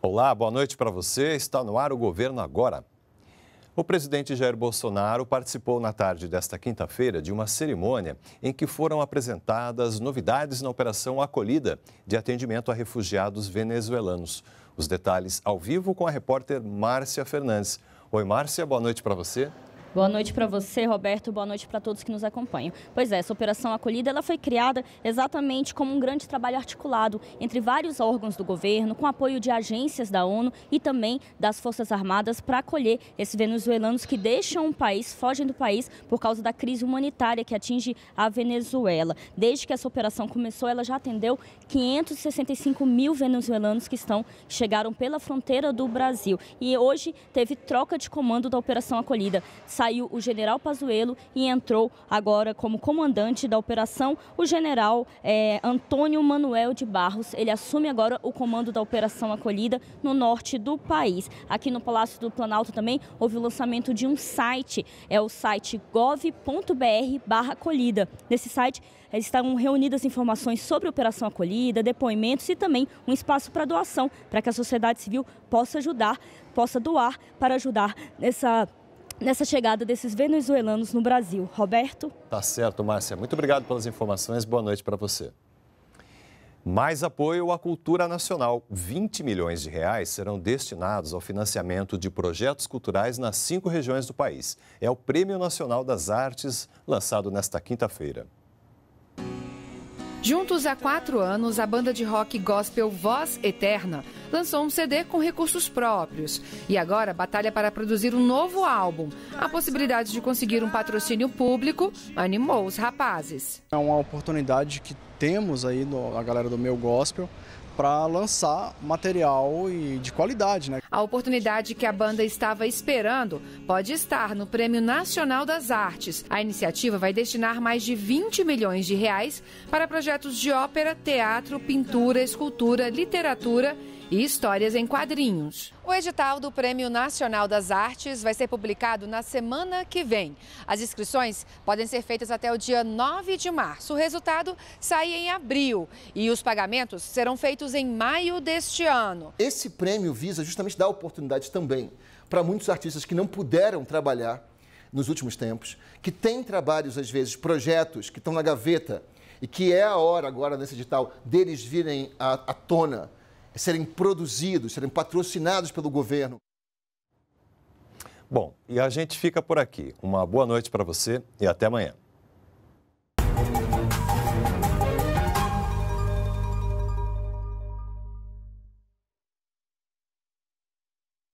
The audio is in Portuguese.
Olá, boa noite para você. Está no ar o Governo Agora. O presidente Jair Bolsonaro participou na tarde desta quinta-feira de uma cerimônia em que foram apresentadas novidades na Operação Acolhida de atendimento a refugiados venezuelanos. Os detalhes ao vivo com a repórter Márcia Fernandes. Oi, Márcia, boa noite para você. Boa noite para você, Roberto. Boa noite para todos que nos acompanham. Pois é, essa operação acolhida ela foi criada exatamente como um grande trabalho articulado entre vários órgãos do governo, com apoio de agências da ONU e também das Forças Armadas para acolher esses venezuelanos que deixam o país, fogem do país por causa da crise humanitária que atinge a Venezuela. Desde que essa operação começou, ela já atendeu 565 mil venezuelanos que estão que chegaram pela fronteira do Brasil. E hoje teve troca de comando da operação acolhida saiu o general Pazuello e entrou agora como comandante da operação o general é, Antônio Manuel de Barros. Ele assume agora o comando da operação acolhida no norte do país. Aqui no Palácio do Planalto também houve o lançamento de um site, é o site gov.br/acolhida. Nesse site estão reunidas informações sobre a operação acolhida, depoimentos e também um espaço para doação para que a sociedade civil possa ajudar, possa doar para ajudar nessa nessa chegada desses venezuelanos no Brasil. Roberto? Tá certo, Márcia. Muito obrigado pelas informações. Boa noite para você. Mais apoio à cultura nacional. 20 milhões de reais serão destinados ao financiamento de projetos culturais nas cinco regiões do país. É o Prêmio Nacional das Artes, lançado nesta quinta-feira. Juntos há quatro anos, a banda de rock gospel Voz Eterna lançou um CD com recursos próprios e agora batalha para produzir um novo álbum. A possibilidade de conseguir um patrocínio público animou os rapazes. É uma oportunidade que temos aí no, a galera do meu gospel para lançar material e de qualidade, né? A oportunidade que a banda estava esperando pode estar no Prêmio Nacional das Artes. A iniciativa vai destinar mais de 20 milhões de reais para projetos de ópera, teatro, pintura, escultura, literatura e histórias em quadrinhos. O edital do Prêmio Nacional das Artes vai ser publicado na semana que vem. As inscrições podem ser feitas até o dia 9 de março. O resultado sai em abril e os pagamentos serão feitos em maio deste ano. Esse prêmio visa justamente dar oportunidade também para muitos artistas que não puderam trabalhar nos últimos tempos, que têm trabalhos, às vezes, projetos que estão na gaveta e que é a hora agora nesse edital deles virem à, à tona serem produzidos, serem patrocinados pelo governo. Bom, e a gente fica por aqui. Uma boa noite para você e até amanhã.